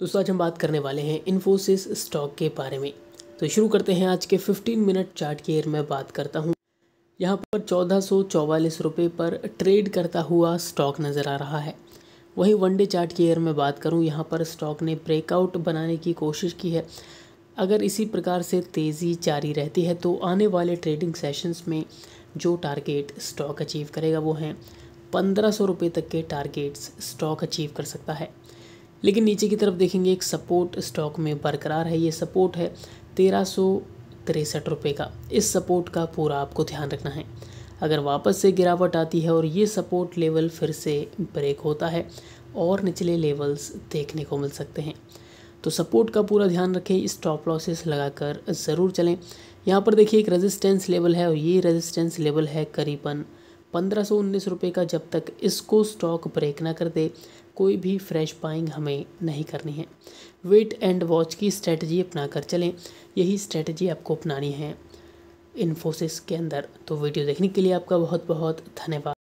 दोस्तों आज हम बात करने वाले हैं इन्फोसिस स्टॉक के बारे में तो शुरू करते हैं आज के 15 मिनट चार्ट की एयर में बात करता हूँ यहाँ पर चौदह सौ पर ट्रेड करता हुआ स्टॉक नज़र आ रहा है वहीं वनडे चार्ट की एयर में बात करूँ यहाँ पर स्टॉक ने ब्रेकआउट बनाने की कोशिश की है अगर इसी प्रकार से तेज़ी जारी रहती है तो आने वाले ट्रेडिंग सेशंस में जो टारगेट स्टॉक अचीव करेगा वो हैं पंद्रह सौ रुपये तक के टारगेट्स स्टॉक अचीव कर सकता है लेकिन नीचे की तरफ देखेंगे एक सपोर्ट स्टॉक में बरकरार है ये सपोर्ट है तेरह सौ तिरसठ रुपये का इस सपोर्ट का पूरा आपको ध्यान रखना है अगर वापस से गिरावट आती है और ये सपोर्ट लेवल फिर से ब्रेक होता है और निचले लेवल्स देखने को मिल सकते हैं तो सपोर्ट का पूरा ध्यान रखें स्टॉप लॉसेस लगाकर ज़रूर चलें यहाँ पर देखिए एक रेजिस्टेंस लेवल है और ये रेजिस्टेंस लेवल है करीबन पंद्रह सौ उन्नीस रुपये का जब तक इसको स्टॉक ब्रेक ना कर दे कोई भी फ्रेश बाइंग हमें नहीं करनी है वेट एंड वॉच की स्ट्रेटजी अपना कर चलें यही स्ट्रेटजी आपको अपनानी है इन्फोसिस के अंदर तो वीडियो देखने के लिए आपका बहुत बहुत धन्यवाद